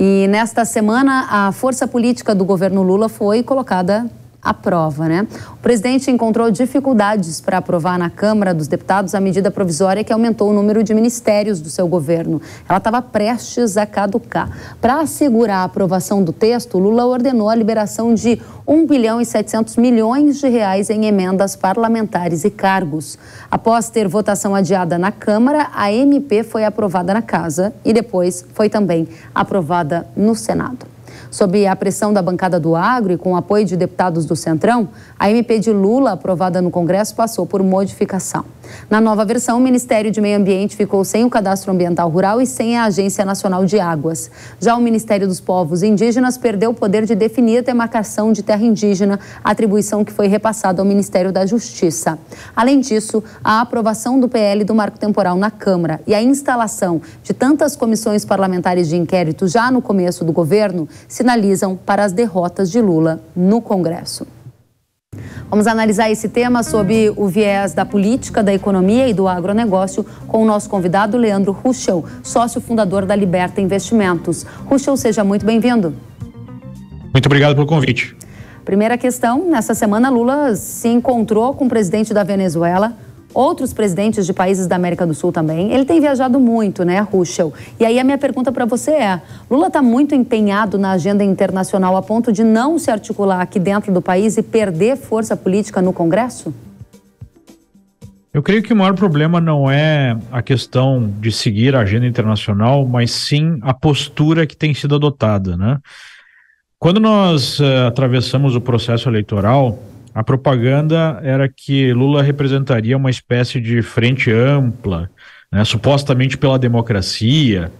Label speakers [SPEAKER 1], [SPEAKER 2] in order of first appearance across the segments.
[SPEAKER 1] E nesta semana, a força política do governo Lula foi colocada aprova, né? O presidente encontrou dificuldades para aprovar na Câmara dos Deputados a medida provisória que aumentou o número de ministérios do seu governo. Ela estava prestes a caducar. Para assegurar a aprovação do texto, Lula ordenou a liberação de 1 bilhão e 700 milhões de reais em emendas parlamentares e cargos. Após ter votação adiada na Câmara, a MP foi aprovada na casa e depois foi também aprovada no Senado. Sob a pressão da bancada do agro e com o apoio de deputados do Centrão, a MP de Lula, aprovada no Congresso, passou por modificação. Na nova versão, o Ministério de Meio Ambiente ficou sem o Cadastro Ambiental Rural e sem a Agência Nacional de Águas. Já o Ministério dos Povos Indígenas perdeu o poder de definir a demarcação de terra indígena, atribuição que foi repassada ao Ministério da Justiça. Além disso, a aprovação do PL do Marco Temporal na Câmara e a instalação de tantas comissões parlamentares de inquérito já no começo do governo sinalizam para as derrotas de Lula no Congresso. Vamos analisar esse tema sob o viés da política, da economia e do agronegócio com o nosso convidado Leandro Ruschel, sócio fundador da Liberta Investimentos. Ruschel, seja muito bem-vindo.
[SPEAKER 2] Muito obrigado pelo convite.
[SPEAKER 1] Primeira questão, nessa semana Lula se encontrou com o presidente da Venezuela, outros presidentes de países da América do Sul também. Ele tem viajado muito, né, Ruschel? E aí a minha pergunta para você é: Lula está muito empenhado na agenda internacional a ponto de não se articular aqui dentro do país e perder força política no Congresso?
[SPEAKER 2] Eu creio que o maior problema não é a questão de seguir a agenda internacional, mas sim a postura que tem sido adotada, né? Quando nós uh, atravessamos o processo eleitoral, a propaganda era que Lula representaria uma espécie de frente ampla, né, supostamente pela democracia.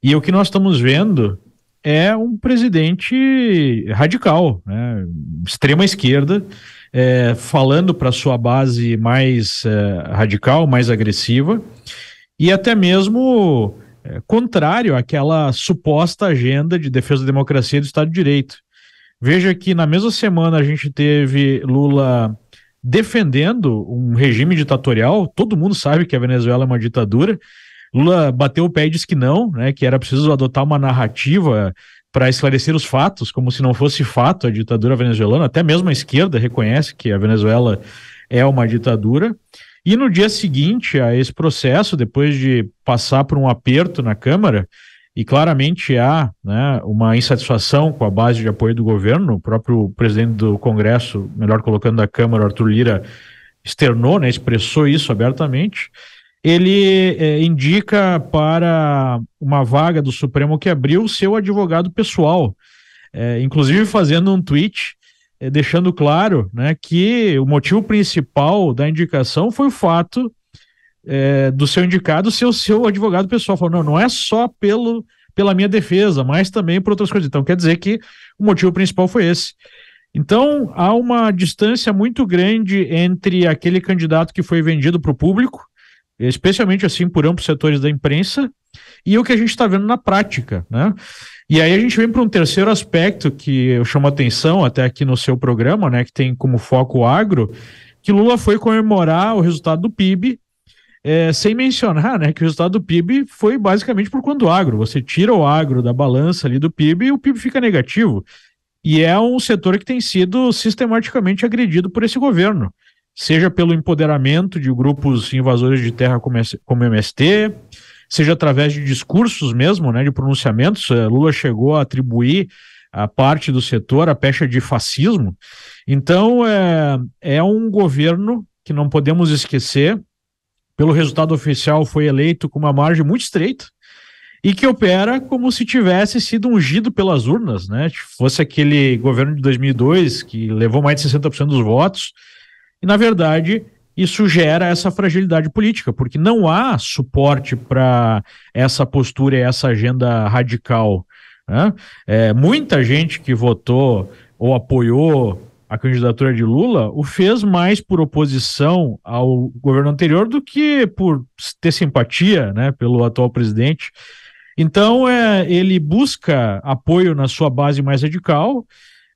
[SPEAKER 2] E o que nós estamos vendo é um presidente radical, né, extrema esquerda, é, falando para sua base mais é, radical, mais agressiva, e até mesmo é, contrário àquela suposta agenda de defesa da democracia e do Estado de Direito. Veja que na mesma semana a gente teve Lula defendendo um regime ditatorial. Todo mundo sabe que a Venezuela é uma ditadura. Lula bateu o pé e disse que não, né, que era preciso adotar uma narrativa para esclarecer os fatos, como se não fosse fato a ditadura venezuelana. Até mesmo a esquerda reconhece que a Venezuela é uma ditadura. E no dia seguinte a esse processo, depois de passar por um aperto na Câmara, e claramente há né, uma insatisfação com a base de apoio do governo. O próprio presidente do Congresso, melhor colocando da Câmara, Arthur Lira, externou, né, expressou isso abertamente. Ele é, indica para uma vaga do Supremo que abriu seu advogado pessoal, é, inclusive fazendo um tweet é, deixando claro né, que o motivo principal da indicação foi o fato é, do seu indicado se o seu advogado pessoal falou, não, não é só pelo, pela minha defesa, mas também por outras coisas. Então quer dizer que o motivo principal foi esse. Então há uma distância muito grande entre aquele candidato que foi vendido para o público, especialmente assim por amplos setores da imprensa, e o que a gente está vendo na prática, né? E aí a gente vem para um terceiro aspecto que eu chamo atenção até aqui no seu programa, né? Que tem como foco o agro, que Lula foi comemorar o resultado do PIB é, sem mencionar né, que o resultado do PIB foi basicamente por conta do agro. Você tira o agro da balança ali do PIB e o PIB fica negativo. E é um setor que tem sido sistematicamente agredido por esse governo, seja pelo empoderamento de grupos invasores de terra como, como MST, seja através de discursos mesmo, né, de pronunciamentos. É, Lula chegou a atribuir a parte do setor a pecha de fascismo. Então, é, é um governo que não podemos esquecer pelo resultado oficial, foi eleito com uma margem muito estreita e que opera como se tivesse sido ungido pelas urnas, né? Se fosse aquele governo de 2002 que levou mais de 60% dos votos. E, na verdade, isso gera essa fragilidade política, porque não há suporte para essa postura e essa agenda radical. Né? É, muita gente que votou ou apoiou a candidatura de Lula, o fez mais por oposição ao governo anterior do que por ter simpatia né, pelo atual presidente. Então, é, ele busca apoio na sua base mais radical,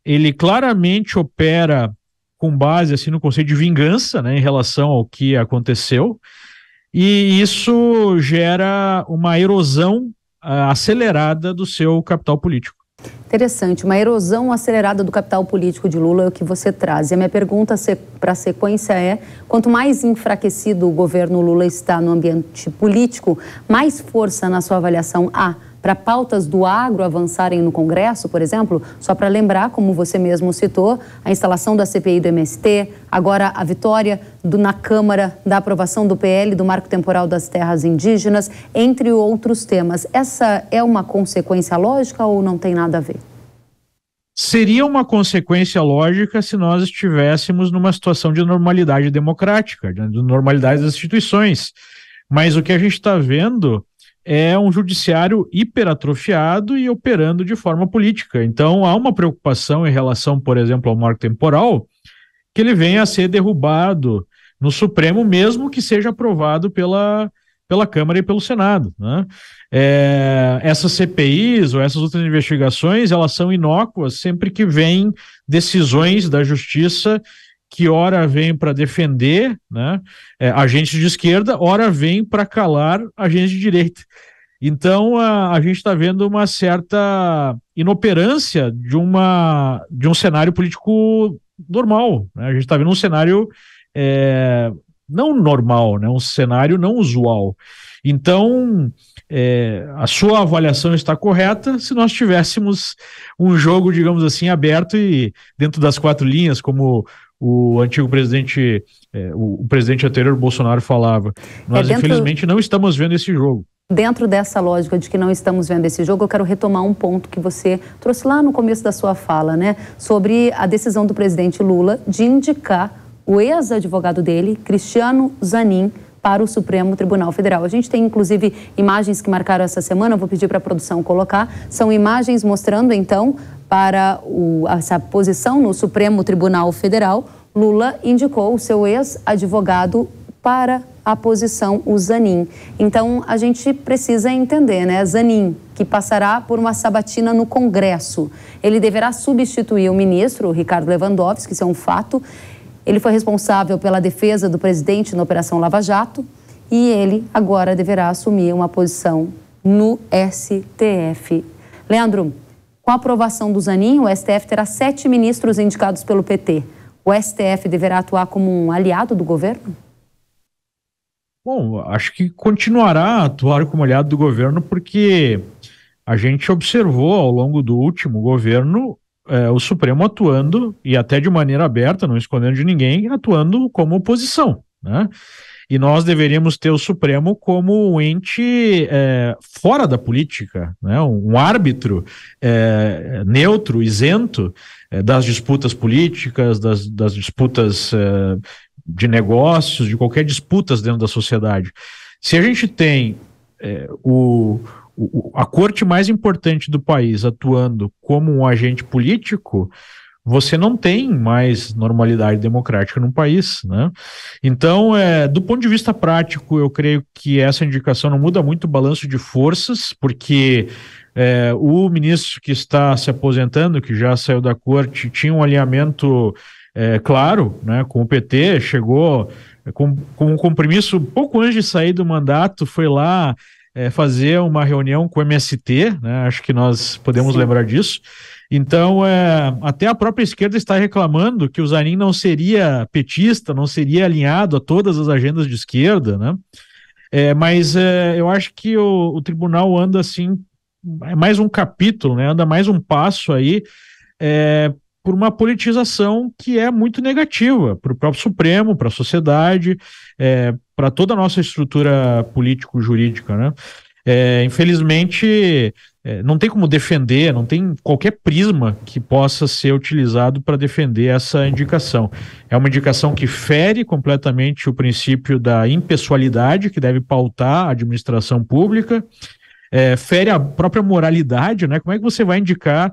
[SPEAKER 2] ele claramente opera com base assim no conceito de vingança né, em relação ao que aconteceu, e isso gera uma erosão uh, acelerada do seu capital político.
[SPEAKER 1] Interessante, uma erosão acelerada do capital político de Lula é o que você traz. E a minha pergunta para a sequência é: quanto mais enfraquecido o governo Lula está no ambiente político, mais força, na sua avaliação, há para pautas do agro avançarem no Congresso, por exemplo, só para lembrar, como você mesmo citou, a instalação da CPI do MST, agora a vitória do, na Câmara da aprovação do PL do Marco Temporal das Terras Indígenas, entre outros temas. Essa é uma consequência lógica ou não tem nada a ver?
[SPEAKER 2] Seria uma consequência lógica se nós estivéssemos numa situação de normalidade democrática, de normalidade das instituições. Mas o que a gente está vendo é um judiciário hiperatrofiado e operando de forma política. Então, há uma preocupação em relação, por exemplo, ao marco temporal, que ele venha a ser derrubado no Supremo, mesmo que seja aprovado pela, pela Câmara e pelo Senado. Né? É, essas CPIs ou essas outras investigações, elas são inócuas sempre que vêm decisões da Justiça que ora vem para defender né, é, agentes de esquerda, ora vem para calar agentes de direita. Então a, a gente está vendo uma certa inoperância de, uma, de um cenário político normal. Né? A gente está vendo um cenário é, não normal, né? um cenário não usual. Então, é, a sua avaliação está correta se nós tivéssemos um jogo, digamos assim, aberto e dentro das quatro linhas, como o antigo presidente, é, o, presidente anterior Bolsonaro falava. É, Nós, é dentro... infelizmente, não estamos vendo esse jogo.
[SPEAKER 1] Dentro dessa lógica de que não estamos vendo esse jogo, eu quero retomar um ponto que você trouxe lá no começo da sua fala, né? Sobre a decisão do presidente Lula de indicar o ex-advogado dele, Cristiano Zanin, para o Supremo Tribunal Federal. A gente tem, inclusive, imagens que marcaram essa semana, eu vou pedir para a produção colocar. São imagens mostrando, então, para o, essa posição no Supremo Tribunal Federal, Lula indicou o seu ex-advogado para a posição, o Zanin. Então, a gente precisa entender, né? Zanin, que passará por uma sabatina no Congresso. Ele deverá substituir o ministro, Ricardo Lewandowski, isso é um fato. Ele foi responsável pela defesa do presidente na Operação Lava Jato e ele agora deverá assumir uma posição no STF. Leandro, com a aprovação do Zanin, o STF terá sete ministros indicados pelo PT. O STF deverá atuar como um aliado do governo?
[SPEAKER 2] Bom, acho que continuará a atuar como aliado do governo, porque a gente observou ao longo do último governo é, o Supremo atuando, e até de maneira aberta, não escondendo de ninguém, atuando como oposição. Né? E nós deveríamos ter o Supremo como um ente é, fora da política, né? um árbitro é, neutro, isento é, das disputas políticas, das, das disputas é, de negócios, de qualquer disputas dentro da sociedade. Se a gente tem é, o, o, a corte mais importante do país atuando como um agente político, você não tem mais normalidade democrática no país, né? Então, é, do ponto de vista prático, eu creio que essa indicação não muda muito o balanço de forças, porque é, o ministro que está se aposentando, que já saiu da corte, tinha um alinhamento é, claro né, com o PT, chegou com, com um compromisso pouco antes de sair do mandato, foi lá é, fazer uma reunião com o MST, né? acho que nós podemos Sim. lembrar disso. Então, é, até a própria esquerda está reclamando que o Zanin não seria petista, não seria alinhado a todas as agendas de esquerda, né? É, mas é, eu acho que o, o, tribunal anda assim, é mais um capítulo, né? anda mais um passo aí é, por uma politização que é muito negativa para o próprio Supremo, para a sociedade, é, para toda a nossa estrutura político-jurídica, né? É, infelizmente, é, não tem como defender, não tem qualquer prisma que possa ser utilizado para defender essa indicação. É uma indicação que fere completamente o princípio da impessoalidade que deve pautar a administração pública, é, fere a própria moralidade, né? Como é que você vai indicar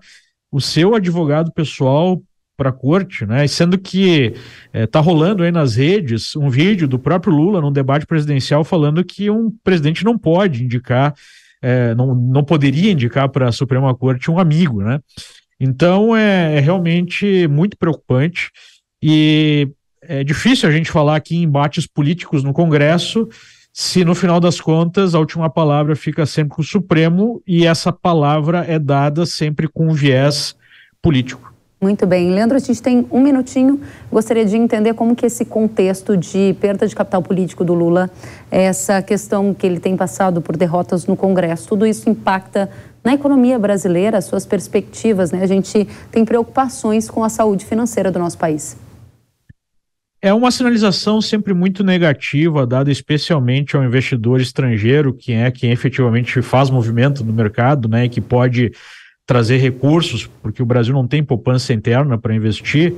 [SPEAKER 2] o seu advogado pessoal para a corte, né? Sendo que está eh, é, rolando aí nas redes um vídeo do próprio Lula num debate presidencial falando que um presidente não pode indicar, é, não, não poderia indicar para a Suprema Corte um amigo, né? Então é, é realmente muito preocupante e é difícil a gente falar aqui em embates políticos no Congresso se no final das contas a última palavra fica sempre com o Supremo e essa palavra é dada sempre com um viés político.
[SPEAKER 1] Muito bem. Leandro, a gente tem um minutinho. Gostaria de entender como que esse contexto de perda de capital político do Lula, essa questão que ele tem passado por derrotas no Congresso, tudo isso impacta na economia brasileira, suas perspectivas, né? A gente tem preocupações com a saúde financeira do nosso país.
[SPEAKER 2] É uma sinalização sempre muito negativa, dada especialmente ao investidor estrangeiro, que é quem efetivamente faz movimento no mercado, né, e que pode trazer recursos, porque o Brasil não tem poupança interna para investir,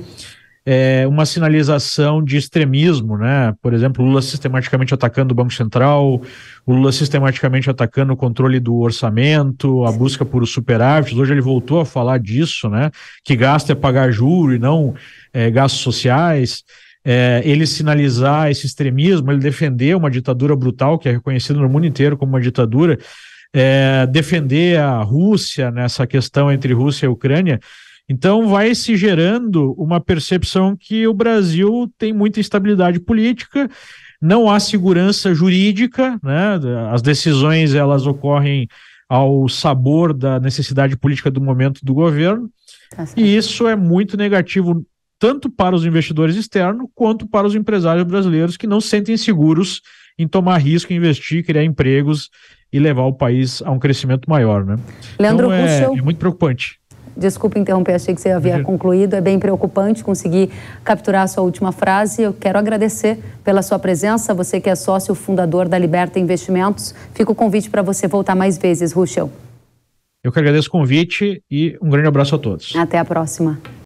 [SPEAKER 2] é uma sinalização de extremismo, né? Por exemplo, Lula sistematicamente atacando o Banco Central, o Lula sistematicamente atacando o controle do orçamento, a busca por superávites. Hoje ele voltou a falar disso, né? Que gasto é pagar juro e não é, gastos sociais. É, ele sinalizar esse extremismo, ele defender uma ditadura brutal que é reconhecida no mundo inteiro como uma ditadura é, defender a Rússia nessa questão entre Rússia e Ucrânia. Então, vai se gerando uma percepção que o Brasil tem muita instabilidade política, não há segurança jurídica, né? as decisões elas ocorrem ao sabor da necessidade política do momento do governo, tá e isso é muito negativo tanto para os investidores externos quanto para os empresários brasileiros que não sentem seguros em tomar risco, investir, criar empregos e levar o país a um crescimento maior. Né? Leandro então, é, é muito preocupante.
[SPEAKER 1] Desculpe interromper, achei que você havia uhum. concluído. É bem preocupante conseguir capturar a sua última frase. Eu quero agradecer pela sua presença. Você que é sócio fundador da Liberta Investimentos. Fica o convite para você voltar mais vezes, Ruschel.
[SPEAKER 2] Eu que agradeço o convite e um grande abraço a todos.
[SPEAKER 1] Até a próxima.